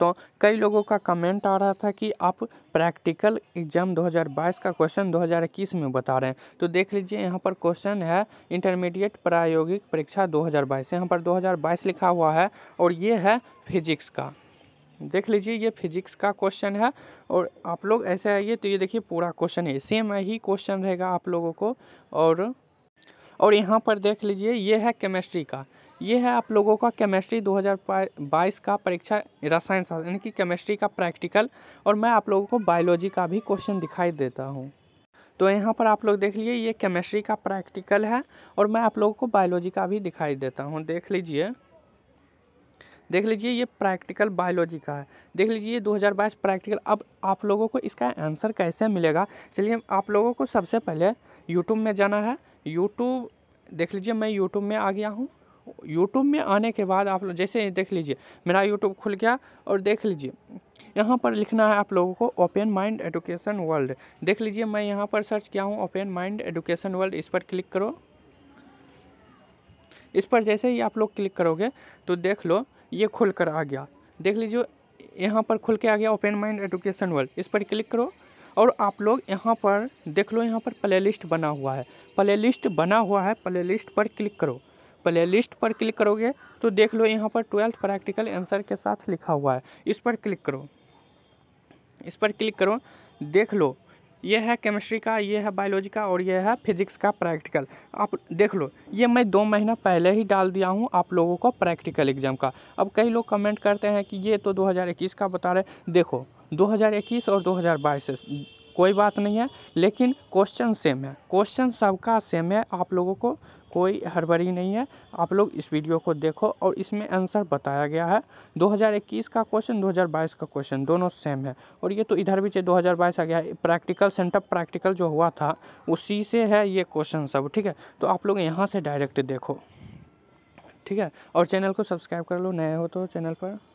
तो कई लोगों का कमेंट आ रहा था कि आप प्रैक्टिकल एग्जाम 2022 का क्वेश्चन 2021 में बता रहे हैं तो देख लीजिए यहाँ पर क्वेश्चन है इंटरमीडिएट प्रायोगिक परीक्षा 2022 यहाँ पर 2022 लिखा हुआ है और ये है फिजिक्स का देख लीजिए ये फिजिक्स का क्वेश्चन है और आप लोग ऐसे आइए तो ये देखिए पूरा क्वेश्चन है सेम ही क्वेश्चन रहेगा आप लोगों को और और यहाँ पर देख लीजिए ये है केमिस्ट्री का ये है आप लोगों का केमिस्ट्री 2022 का परीक्षा रसायन शास्त्र यानी कि केमिस्ट्री का प्रैक्टिकल और मैं आप लोगों को बायोलॉजी का भी क्वेश्चन दिखाई देता हूँ तो यहाँ पर आप लोग देख लीजिए ये केमिस्ट्री का प्रैक्टिकल है और मैं आप लोगों को बायोलॉजी का भी दिखाई देता हूँ देख लीजिए देख लीजिए ये प्रैक्टिकल बायोलॉजी का है देख लीजिए 2022 प्रैक्टिकल अब आप लोगों को इसका आंसर कैसे मिलेगा चलिए आप लोगों को सबसे पहले यूट्यूब में जाना है यूट्यूब देख लीजिए मैं यूट्यूब में आ गया हूँ यूट्यूब में आने के बाद आप लोग जैसे देख लीजिए मेरा यूट्यूब खुल गया और देख लीजिए यहाँ पर लिखना है आप लोगों को ओपन माइंड एडुकेशन वर्ल्ड देख लीजिए मैं यहाँ पर सर्च किया हूँ ओपन माइंड एडुकेशन वर्ल्ड इस पर क्लिक करो इस पर जैसे ही आप लोग क्लिक करोगे तो देख लो ये खुल कर आ गया देख लीजिए यहाँ पर खुल के आ गया ओपन माइंड एडुकेशन वर्ल्ड इस पर क्लिक करो और आप लोग यहाँ पर देख लो यहाँ पर प्ले लिस्ट बना हुआ है प्ले लिस्ट बना हुआ है प्ले लिस्ट पर क्लिक करो प्ले लिस्ट पर क्लिक करोगे तो देख लो यहाँ पर ट्वेल्थ प्रैक्टिकल आंसर के साथ लिखा हुआ है इस पर क्लिक करो इस पर क्लिक करो देख लो ये है केमिस्ट्री का ये है बायोलॉजी का और ये है फिजिक्स का प्रैक्टिकल आप देख लो ये मैं दो महीना पहले ही डाल दिया हूँ आप लोगों को प्रैक्टिकल एग्ज़ाम का अब कई लोग कमेंट करते हैं कि ये तो 2021 का बता रहे देखो 2021 और 2022 कोई बात नहीं है लेकिन क्वेश्चन सेम है क्वेश्चन सबका सेम है आप लोगों को कोई हड़बड़ी नहीं है आप लोग इस वीडियो को देखो और इसमें आंसर बताया गया है 2021 का क्वेश्चन 2022 का क्वेश्चन दोनों सेम है और ये तो इधर भी चाहिए 2022 आ गया है प्रैक्टिकल सेंटर प्रैक्टिकल जो हुआ था उसी से है ये क्वेश्चन सब ठीक है तो आप लोग यहाँ से डायरेक्ट देखो ठीक है और चैनल को सब्सक्राइब कर लो नए हो तो चैनल पर